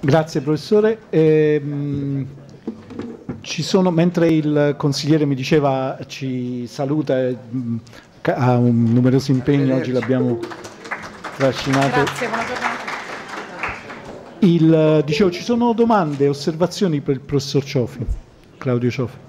Grazie professore. Eh, sono, mentre il consigliere mi diceva ci saluta, eh, ha un numeroso impegno, oggi l'abbiamo trascinato. Grazie, buona il, eh, dicevo, ci sono domande, osservazioni per il professor Ciofi, Claudio Ciofi.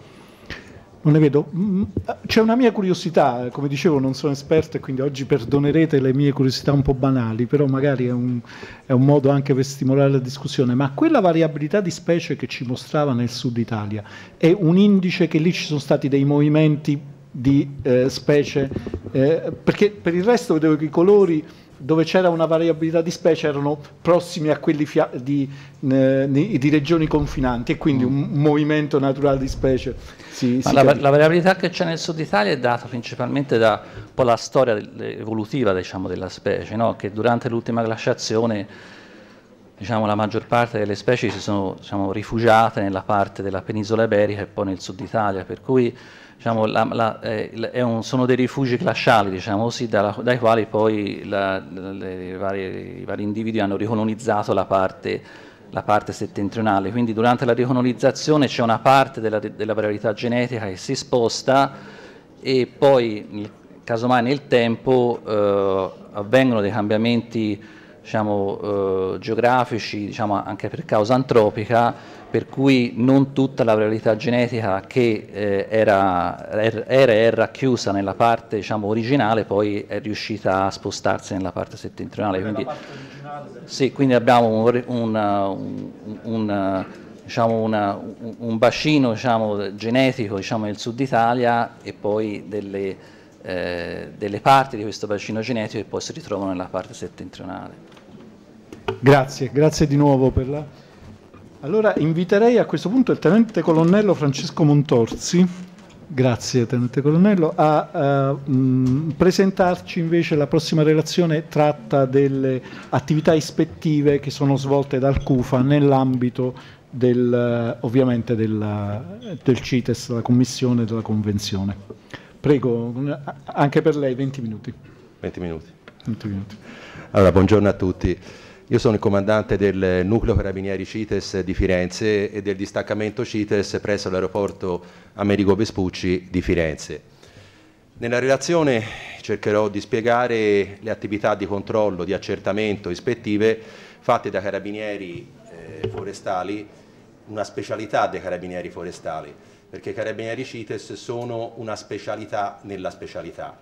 Non ne vedo. Mm, mm, c'è una mia curiosità, come dicevo non sono esperto e quindi oggi perdonerete le mie curiosità un po' banali, però magari è un, è un, modo anche per stimolare la discussione. Ma quella variabilità di specie che ci mostrava nel sud Italia è un indice che lì ci sono stati dei movimenti di eh, specie, eh, perché per il resto vedevo che i colori dove c'era una variabilità di specie erano prossimi a quelli di, eh, di, regioni confinanti e quindi mm. un movimento naturale di specie. Si, si la, la, variabilità che c'è nel sud Italia è data principalmente da un la storia evolutiva diciamo, della specie, no? che durante l'ultima glaciazione diciamo, la maggior parte delle specie si sono diciamo, rifugiate nella parte della penisola iberica e poi nel sud Italia, per cui diciamo, la, la, eh, un, sono dei rifugi glaciali diciamo così, dalla, dai quali poi la, le, varie, i vari individui hanno ricolonizzato la parte, parte settentrionale. Quindi durante la ricolonizzazione c'è una parte della, della variabilità genetica che si sposta e poi casomai nel tempo eh, avvengono dei cambiamenti diciamo, eh, geografici, diciamo, anche per causa antropica, per cui non tutta la varietà genetica che eh, era, er, era, era, racchiusa nella parte diciamo, originale poi è riuscita a spostarsi nella parte settentrionale. Quindi, sì, quindi abbiamo un, un, un, diciamo, una, un bacino diciamo, genetico diciamo, nel sud Italia e poi delle, eh, delle parti di questo bacino genetico che poi si ritrovano nella parte settentrionale. Grazie, grazie di nuovo per la... Allora inviterei a questo punto il tenente colonnello Francesco Montorzi, grazie tenente colonnello, a, uh, mh, presentarci invece la prossima relazione tratta delle attività ispettive che sono svolte dal CUFA nell'ambito del, eh, ovviamente della, del CITES, la commissione della convenzione. Prego, anche per lei 20 minuti. 20 minuti. 20 minuti. Allora, buongiorno a tutti. Io sono il comandante del nucleo carabinieri CITES di Firenze e del distaccamento CITES presso l'aeroporto Amerigo Vespucci di Firenze. Nella relazione cercherò di spiegare le attività di controllo, di accertamento, ispettive fatte da carabinieri eh, forestali, una specialità dei carabinieri forestali, perché i carabinieri CITES sono una specialità nella specialità.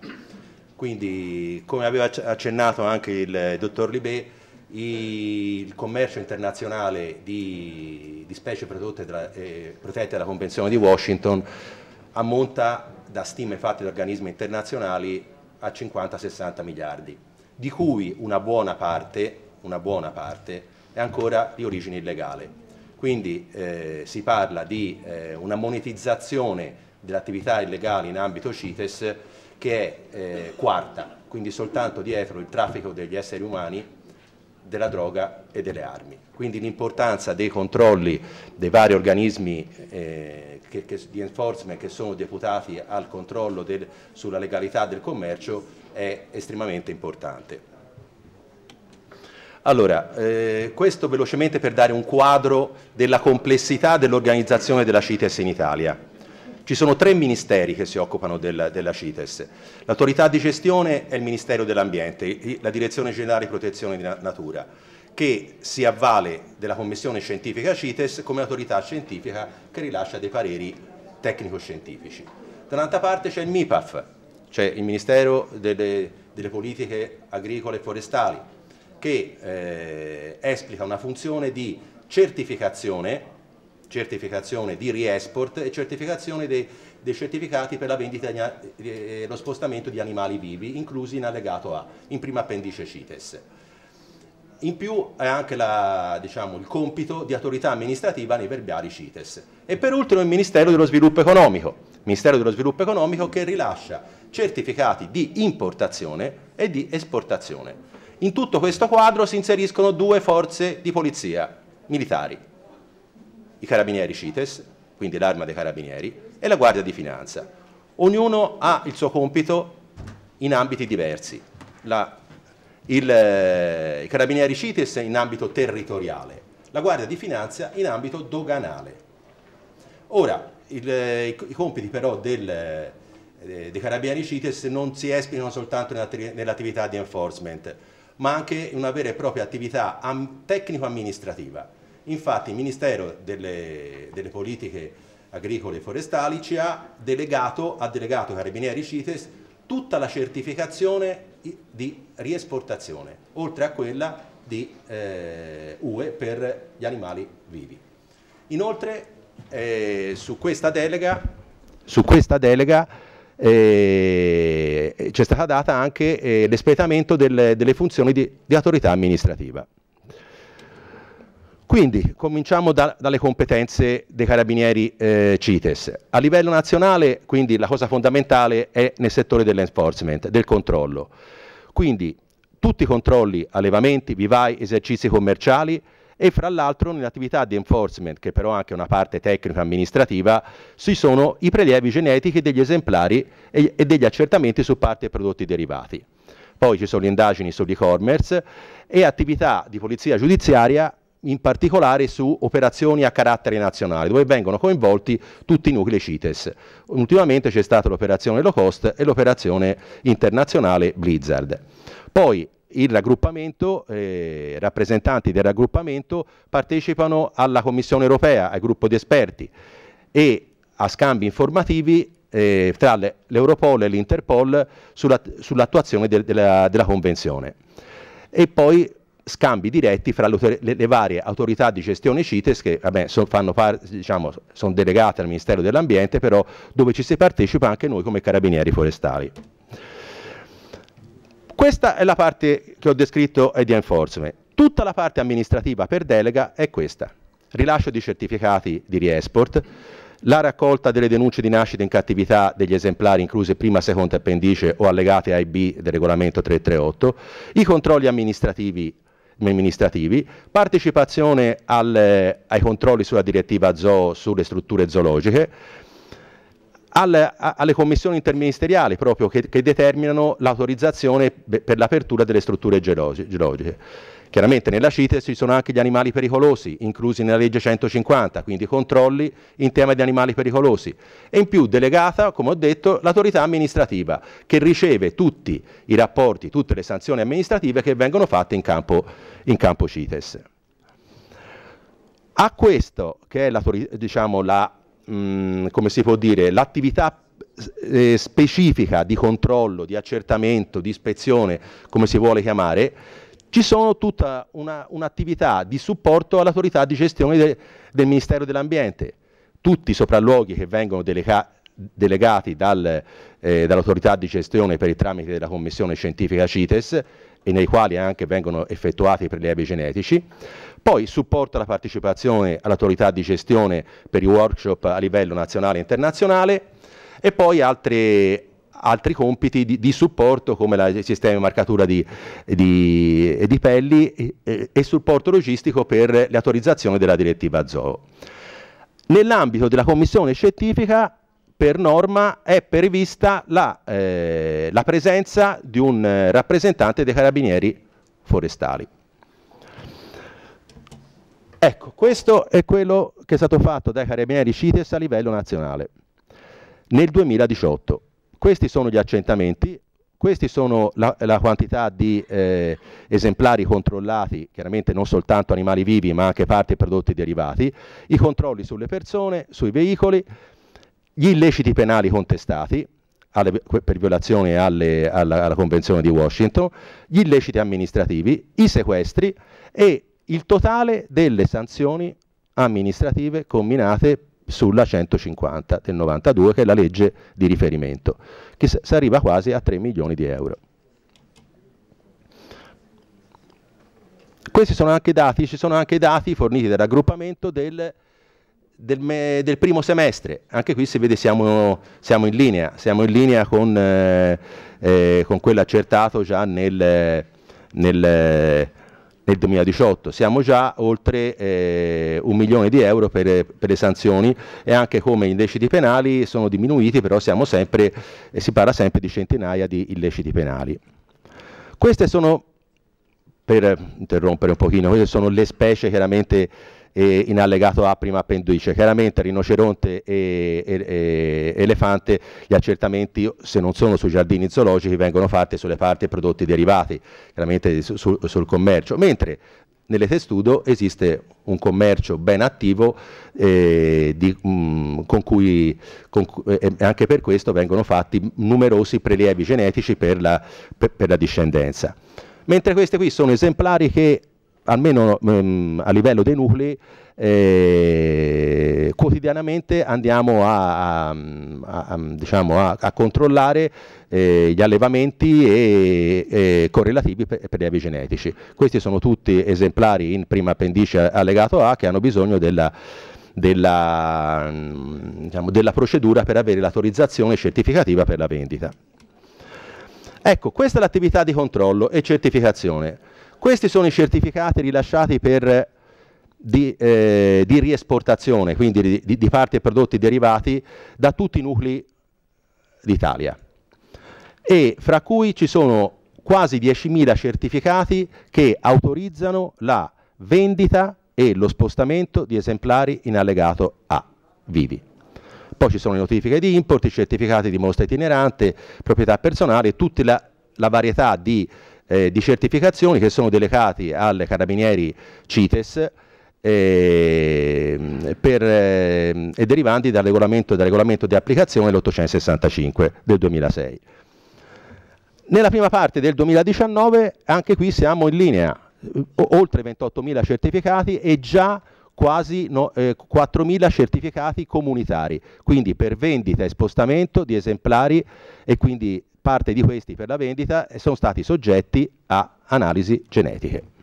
Quindi, come aveva accennato anche il eh, dottor Libé, il commercio internazionale di, di specie della, eh, protette dalla Convenzione di Washington ammonta da stime fatte da organismi internazionali a 50-60 miliardi, di cui una buona parte, una buona parte è ancora di origine illegale. Quindi eh, si parla di eh, una monetizzazione dell'attività illegale in ambito CITES che è eh, quarta, quindi soltanto dietro il traffico degli esseri umani della droga e delle armi. Quindi l'importanza dei controlli dei vari organismi eh, che, che, di enforcement che sono deputati al controllo del, sulla legalità del commercio è estremamente importante. Allora, eh, questo velocemente per dare un quadro della complessità dell'organizzazione della CITES in Italia. Ci sono tre ministeri che si occupano del, della CITES. L'autorità di gestione è il Ministero dell'Ambiente, la Direzione Generale di Protezione di Natura, che si avvale della Commissione Scientifica CITES come autorità scientifica che rilascia dei pareri tecnico-scientifici. Dall'altra parte c'è il MIPAF, cioè il Ministero delle, delle Politiche Agricole e Forestali, che eh, esplica una funzione di certificazione certificazione di riesport e certificazione dei, dei certificati per la vendita e eh, eh, lo spostamento di animali vivi, inclusi in allegato A, in prima appendice CITES. In più è anche la, diciamo, il compito di autorità amministrativa nei verbali CITES. E per ultimo il Ministero dello Sviluppo Economico, Ministero dello Sviluppo Economico che rilascia certificati di importazione e di esportazione. In tutto questo quadro si inseriscono due forze di polizia militari, i carabinieri CITES, quindi l'arma dei carabinieri, e la Guardia di Finanza. Ognuno ha il suo compito in ambiti diversi. La, il, eh, I carabinieri CITES in ambito territoriale, la Guardia di Finanza in ambito doganale. Ora, il, eh, i compiti però del, eh, dei carabinieri CITES non si esplicano soltanto nell'attività di enforcement, ma anche in una vera e propria attività tecnico-amministrativa Infatti il Ministero delle, delle Politiche Agricole e Forestali ci ha delegato, ha delegato Carabinieri CITES tutta la certificazione di riesportazione, oltre a quella di eh, UE per gli animali vivi. Inoltre eh, su questa delega, su questa delega eh, c'è stata data anche eh, l'espletamento delle, delle funzioni di, di autorità amministrativa. Quindi cominciamo da, dalle competenze dei carabinieri eh, CITES. A livello nazionale, quindi, la cosa fondamentale è nel settore dell'enforcement, del controllo. Quindi tutti i controlli, allevamenti, vivai, esercizi commerciali e fra l'altro nell'attività di enforcement, che però è anche una parte tecnica amministrativa, ci sono i prelievi genetici degli esemplari e, e degli accertamenti su parte e prodotti derivati. Poi ci sono le indagini sull'e-commerce e attività di polizia giudiziaria in particolare su operazioni a carattere nazionale, dove vengono coinvolti tutti i nuclei CITES. Ultimamente c'è stata l'operazione low cost e l'operazione internazionale Blizzard. Poi il raggruppamento, eh, rappresentanti del raggruppamento partecipano alla Commissione europea, al gruppo di esperti e a scambi informativi eh, tra l'Europol e l'Interpol sull'attuazione sull della, della Convenzione. E poi scambi diretti fra le, le, le, varie autorità di gestione CITES che vabbè, so, par, diciamo, sono delegate al Ministero dell'Ambiente, però dove ci si partecipa anche noi come carabinieri forestali. Questa è la parte che ho descritto di enforcement. Tutta la parte amministrativa per delega è questa. Rilascio di certificati di riesport, la raccolta delle denunce di nascita in cattività degli esemplari incluse prima, seconda appendice o allegate ai B del regolamento 338, i controlli amministrativi amministrativi, partecipazione al, eh, ai controlli sulla direttiva zoo sulle strutture zoologiche, al, alle commissioni interministeriali proprio che, che determinano l'autorizzazione per l'apertura delle strutture geologiche. Chiaramente nella CITES ci sono anche gli animali pericolosi, inclusi nella legge 150, quindi controlli in tema di animali pericolosi. E in più delegata, come ho detto, l'autorità amministrativa, che riceve tutti i rapporti, tutte le sanzioni amministrative che vengono fatte in campo, in campo CITES. A questo, che è diciamo, mm, l'attività la, eh, specifica di controllo, di accertamento, di ispezione, come si vuole chiamare, ci sono tutta un'attività di supporto all'autorità di gestione de, del Ministero dell'Ambiente. Tutti i sopralluoghi che vengono delega, delegati dal, eh, dall'autorità di gestione per il tramite della commissione scientifica CITES e nei quali anche vengono effettuati i prelievi genetici, poi supporto alla partecipazione all'autorità di gestione per i workshop a livello nazionale e internazionale e poi altre, altri compiti di, di supporto come il sistema di marcatura di, di, di pelli e, e, supporto logistico per le autorizzazioni della direttiva zoo. Nell'ambito della commissione scientifica per norma è prevista la, eh, la presenza di un eh, rappresentante dei carabinieri forestali. Ecco, questo è quello che è stato fatto dai carabinieri CITES a livello nazionale nel 2018. Questi sono gli accentamenti, questi sono la, la quantità di eh, esemplari controllati, chiaramente non soltanto animali vivi ma anche parti e prodotti derivati, i controlli sulle persone, sui veicoli, gli illeciti penali contestati alle, per violazione alle, alla, alla Convenzione di Washington, gli illeciti amministrativi, i sequestri e il totale delle sanzioni amministrative combinate sulla 150 del 92 che è la legge di riferimento che si arriva quasi a 3 milioni di euro. Questi sono anche dati, ci sono anche i dati forniti dal raggruppamento del, del, me, del, primo semestre, anche qui si vede siamo, siamo in linea, siamo in linea con, eh, eh con quello accertato già nel, nel, nel 2018. Siamo già oltre eh, un milione di euro per, per, le sanzioni e anche come illeciti penali sono diminuiti, però siamo sempre, e eh, si parla sempre di centinaia di illeciti penali. Queste sono, per interrompere un pochino, queste sono le specie chiaramente eh, in allegato A prima appendice. Chiaramente rinoceronte e, e, e, elefante gli accertamenti se non sono sui giardini zoologici vengono fatti sulle parti e prodotti derivati, chiaramente su, su, sul commercio, mentre nelle testudo esiste un commercio ben attivo eh, di, mh, mm, con cui con, eh, anche per questo vengono fatti numerosi prelievi genetici per la, per, per la discendenza. Mentre questi qui sono esemplari che almeno mh, mm, a livello dei nuclei, eh, quotidianamente andiamo a, a, a, diciamo a controllare eh, gli allevamenti e, e correlativi per, per, gli avi genetici. Questi sono tutti esemplari in prima appendice allegato A che hanno bisogno della, della, mm, diciamo, della procedura per avere l'autorizzazione certificativa per la vendita. Ecco, questa è l'attività di controllo e certificazione. Questi sono i certificati rilasciati per, eh, di, eh, di, riesportazione, quindi di, di parti e prodotti derivati da tutti i nuclei d'Italia. E fra cui ci sono quasi 10.000 certificati che autorizzano la vendita e lo spostamento di esemplari in allegato A, vivi. Poi ci sono le notifiche di import, i certificati di mostra itinerante, proprietà personale, tutta la, la varietà di eh, di certificazioni che sono delegati al carabinieri CITES eh, per, eh, e derivanti dal regolamento, dal regolamento di applicazione l'865 del 2006. Nella prima parte del 2019 anche qui siamo in linea, oltre 28.000 certificati e già quasi no, eh, 4.000 certificati comunitari, quindi per vendita e spostamento di esemplari e quindi parte di questi per la vendita sono stati soggetti a analisi genetiche.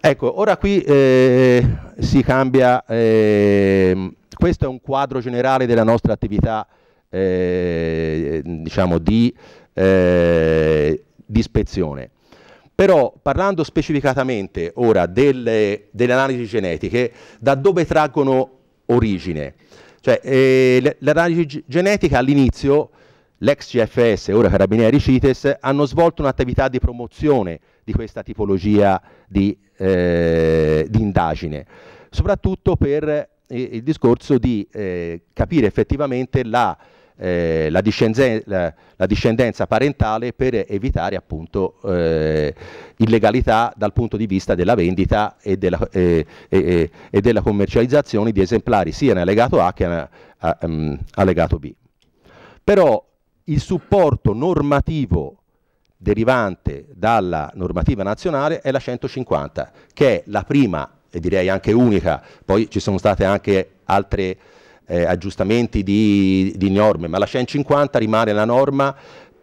Ecco, ora qui eh, si cambia, eh, questo è un quadro generale della nostra attività eh, diciamo di, eh, di, ispezione. Però parlando specificatamente ora delle, delle analisi genetiche, da dove traggono origine? Cioè, eh, l'analisi genetica all'inizio l'ex CFS, ora Carabinieri CITES, hanno svolto un'attività di promozione di questa tipologia di, eh, di indagine, soprattutto per eh, il discorso di eh, capire effettivamente la, eh, la, discendenza, la, la, discendenza parentale per evitare appunto eh, illegalità dal punto di vista della vendita e della, e, e della commercializzazione di esemplari sia in allegato A che in ehm, allegato B. Però il supporto normativo derivante dalla normativa nazionale è la 150, che è la prima e direi anche unica, poi ci sono state anche altri eh, aggiustamenti di, di norme, ma la 150 rimane la norma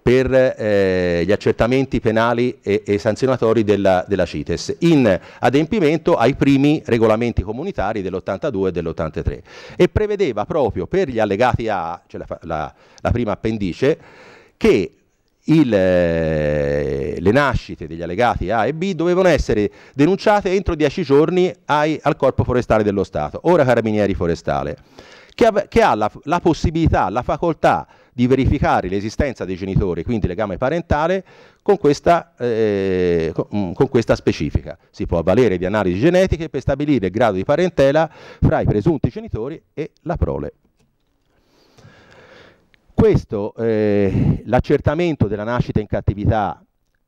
per eh, gli accertamenti penali e, e sanzionatori della, della, CITES, in adempimento ai primi regolamenti comunitari dell'82 e dell'83 e prevedeva proprio per gli allegati A, cioè la, la, la prima appendice, che il, eh, le nascite degli allegati A e B dovevano essere denunciate entro 10 giorni ai, al Corpo Forestale dello Stato, ora Carabinieri Forestale, che ha, che ha la, la possibilità, la facoltà di verificare l'esistenza dei genitori, quindi legame parentale, con questa, eh, mm, con questa, specifica. Si può avvalere di analisi genetiche per stabilire il grado di parentela fra i presunti genitori e la prole. Questo, eh, l'accertamento della nascita in cattività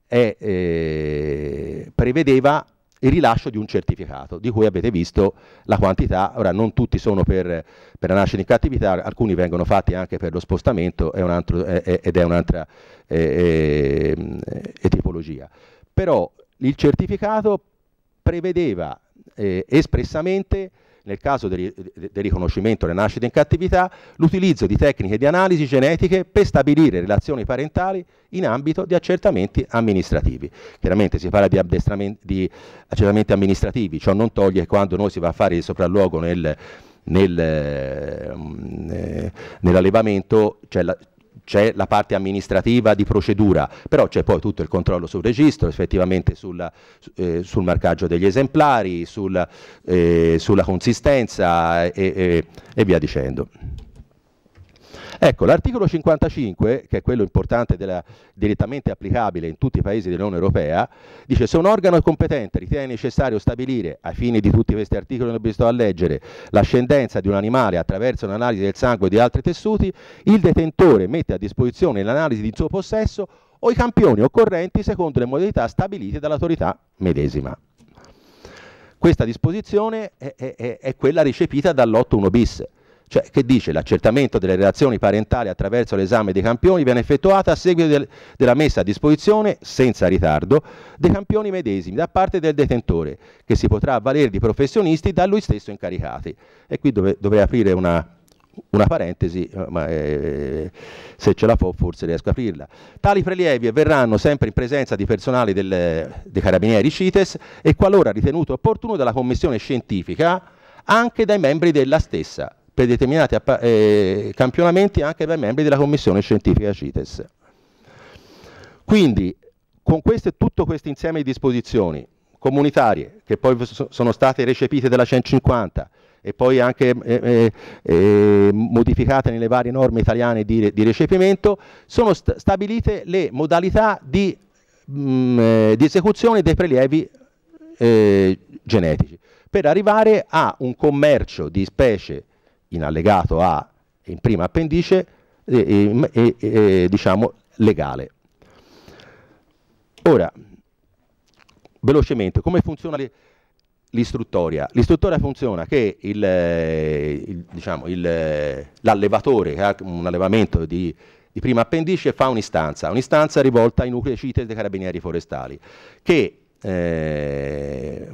è, eh, prevedeva il rilascio di un certificato, di cui avete visto la quantità, ora non tutti sono per, per la nascita in cattività, alcuni vengono fatti anche per lo spostamento è altro, è, ed è un'altra tipologia. Però il certificato prevedeva eh, espressamente nel caso del, del riconoscimento delle nascite in cattività, l'utilizzo di tecniche di analisi genetiche per stabilire relazioni parentali in ambito di accertamenti amministrativi. Chiaramente si parla di, di accertamenti amministrativi, ciò non toglie che quando noi si va a fare il sopralluogo nel, nel, ehm, eh, nell'allevamento cioè la c'è la parte amministrativa di procedura, però c'è poi tutto il controllo sul registro, effettivamente sulla, eh, sul marcaggio degli esemplari, sul, eh, sulla consistenza e, e, e via dicendo. Ecco, l'articolo 55, che è quello importante della, direttamente applicabile in tutti i paesi dell'Unione Europea, dice se un organo competente ritiene necessario stabilire, ai fini di tutti questi articoli che vi sto a leggere, l'ascendenza di un animale attraverso un'analisi del sangue e di altri tessuti, il detentore mette a disposizione l'analisi di suo possesso o i campioni occorrenti secondo le modalità stabilite dall'autorità medesima. Questa disposizione è, è, è quella recepita dall'8.1 bis, cioè che dice l'accertamento delle relazioni parentali attraverso l'esame dei campioni viene effettuato a seguito del, della messa a disposizione, senza ritardo, dei campioni medesimi da parte del detentore, che si potrà avvalere di professionisti da lui stesso incaricati. E qui dove, dovrei aprire una, una parentesi, eh, ma eh, se ce la può forse riesco a aprirla. Tali prelievi verranno sempre in presenza di personale del, dei carabinieri CITES e qualora ritenuto opportuno dalla commissione scientifica anche dai membri della stessa per determinati eh, campionamenti anche per membri della commissione scientifica CITES. Quindi con queste, tutto questo insieme di disposizioni comunitarie che poi sono state recepite dalla 150 e poi anche eh, eh, eh, modificate nelle varie norme italiane di, di recepimento, sono st stabilite le modalità di, mh, mm, eh, di esecuzione dei prelievi eh, genetici per arrivare a un commercio di specie in allegato a in prima appendice e, e, e, diciamo legale. Ora, velocemente, come funziona l'istruttoria? L'istruttoria funziona che eh, diciamo, l'allevatore, diciamo, che ha un allevamento di, di prima appendice, fa un'istanza, un'istanza rivolta ai nuclei CITES dei carabinieri forestali, che eh,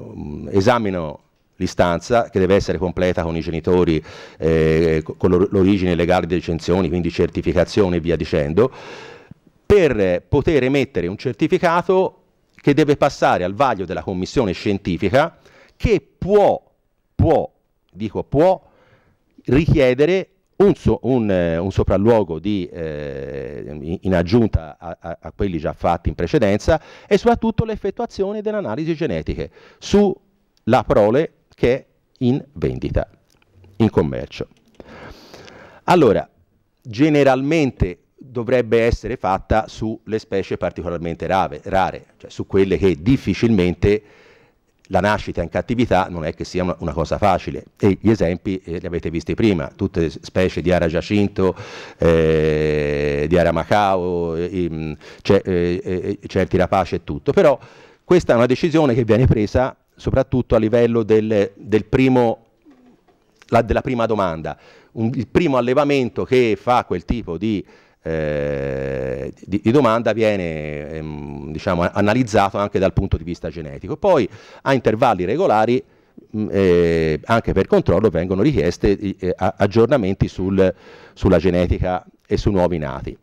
esaminano l'istanza che deve essere completa con i genitori, eh, con l'origine legale delle censioni, quindi certificazione e via dicendo, per poter emettere un certificato che deve passare al vaglio della commissione scientifica che può, può, dico può, richiedere un, so, un, eh, un, sopralluogo di, eh, in aggiunta a, a, a, quelli già fatti in precedenza e soprattutto l'effettuazione delle analisi genetiche sulla prole che è in vendita, in commercio. Allora, generalmente dovrebbe essere fatta sulle specie particolarmente rave, rare, cioè su quelle che difficilmente la nascita in cattività non è che sia una, cosa facile e gli esempi eh, li avete visti prima, tutte specie di ara giacinto, eh, di ara macao, eh, cioè, eh, eh, eh certi rapaci e tutto, però questa è una decisione che viene presa soprattutto a livello del, del primo, la, della prima domanda. Un, il primo allevamento che fa quel tipo di, eh, di, di domanda viene ehm, diciamo, analizzato anche dal punto di vista genetico. Poi a intervalli regolari mm, eh, anche per controllo vengono richieste eh, aggiornamenti sul, sulla genetica e su nuovi nati.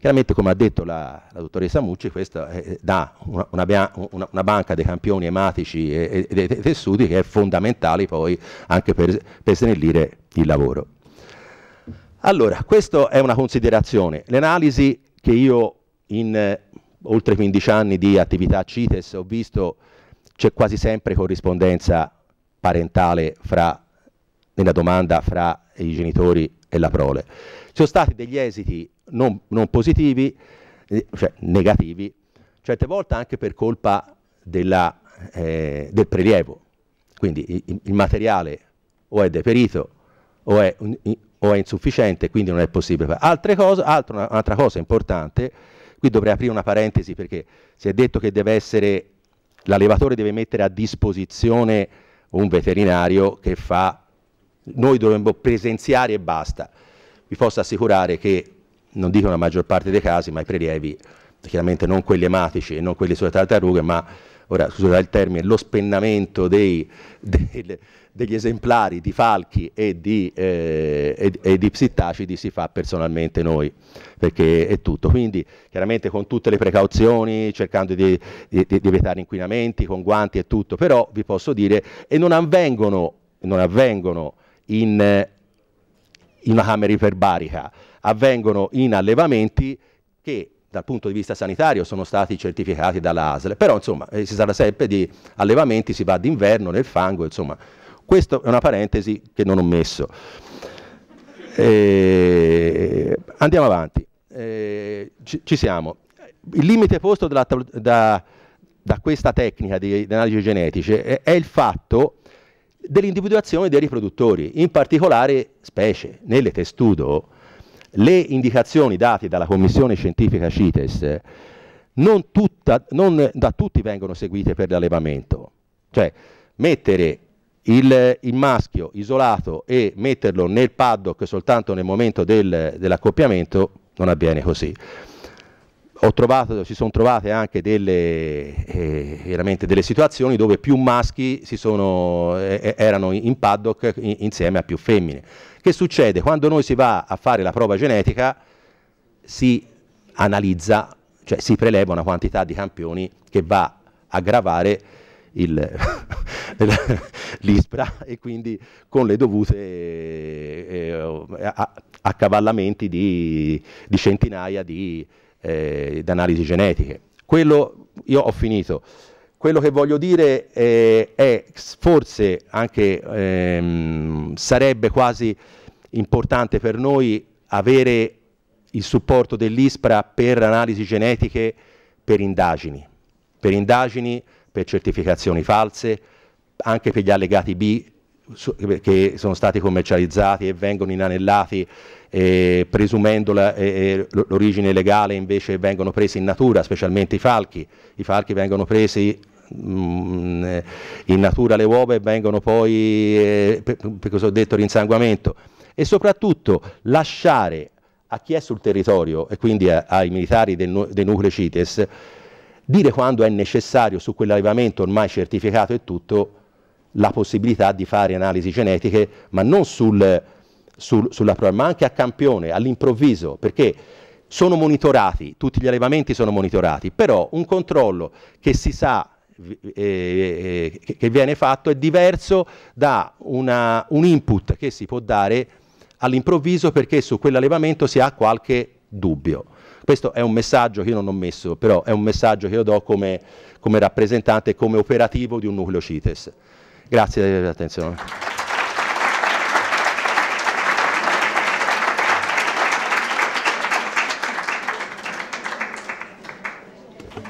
Chiaramente, come ha detto la, la dottoressa Mucci, questa è, eh, eh, dà una, una, una, una, banca dei campioni ematici e, e, dei tessuti che è fondamentale poi anche per, per snellire il lavoro. Allora, questa è una considerazione. L'analisi che io in eh, oltre 15 anni di attività CITES ho visto c'è quasi sempre corrispondenza parentale fra, nella domanda fra i genitori e la prole. Ci sono stati degli esiti non, non positivi, eh, cioè negativi, certe volte anche per colpa della, eh, del prelievo. Quindi il, il, materiale o è deperito o è, un, o è insufficiente, quindi non è possibile. Altre cose, altro, un'altra cosa importante, qui dovrei aprire una parentesi perché si è detto che deve essere, l'allevatore deve mettere a disposizione un veterinario che fa, noi dovremmo presenziare e basta. Vi posso assicurare che non dico la maggior parte dei casi, ma i prelievi, chiaramente non quelli ematici e non quelli sulle tartarughe, ma ora scusate il termine, lo spennamento dei, del, degli esemplari di falchi e di, eh, e, e di, psittacidi si fa personalmente noi, perché è tutto. Quindi chiaramente con tutte le precauzioni, cercando di, di, di evitare inquinamenti, con guanti e tutto, però vi posso dire, e non avvengono, non avvengono in, in una camera iperbarica, avvengono in allevamenti che dal punto di vista sanitario sono stati certificati dalla ASL, però insomma eh, si sarà sempre di allevamenti, si va d'inverno nel fango, insomma questa è una parentesi che non ho messo. Eh, andiamo avanti, eh, ci, ci, siamo. Il limite posto dalla, da, da, questa tecnica di, di analisi genetiche è, è il fatto dell'individuazione dei riproduttori, in particolare specie. Nelle testudo le indicazioni date dalla commissione scientifica CITES non, tutta, non da tutti vengono seguite per l'allevamento. Cioè mettere il, il, maschio isolato e metterlo nel paddock soltanto nel momento del, dell'accoppiamento non avviene così trovato, si sono trovate anche delle, eh, delle, situazioni dove più maschi sono, eh, eh, erano in paddock insieme a più femmine. Che succede? Quando noi si va a fare la prova genetica si analizza, cioè si preleva una quantità di campioni che va a gravare l'ISPRA e quindi con le dovute eh, accavallamenti di, di centinaia di eh, d'analisi genetiche. Quello, io ho finito. Quello che voglio dire eh, è forse anche ehm, sarebbe quasi importante per noi avere il supporto dell'ISPRA per analisi genetiche per indagini, per indagini, per certificazioni false, anche per gli allegati B che sono stati commercializzati e vengono inanellati eh, presumendo eh, eh, l'origine legale invece vengono presi in natura, specialmente i falchi. I falchi vengono presi mh, mm, eh, in natura le uova e vengono poi, eh, per, per detto rinsanguamento. E soprattutto lasciare a chi è sul territorio e quindi a, ai militari del, del nucleo CITES dire quando è necessario su quell'allevamento ormai certificato e tutto la possibilità di fare analisi genetiche, ma non sul, sul, sulla prova, ma anche a campione, all'improvviso, perché sono monitorati, tutti gli allevamenti sono monitorati, però un controllo che si sa eh, eh, che viene fatto è diverso da una, un input che si può dare all'improvviso perché su quell'allevamento si ha qualche dubbio. Questo è un messaggio che io non ho messo, però è un messaggio che io do come, come rappresentante, come operativo di un nucleo CITES. Grazie dell'attenzione.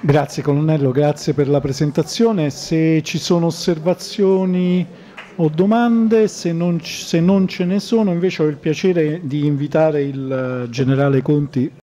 Grazie colonnello, grazie per la presentazione. Se ci sono osservazioni o domande, se non, se non ce ne sono invece ho il piacere di invitare il eh, generale Conti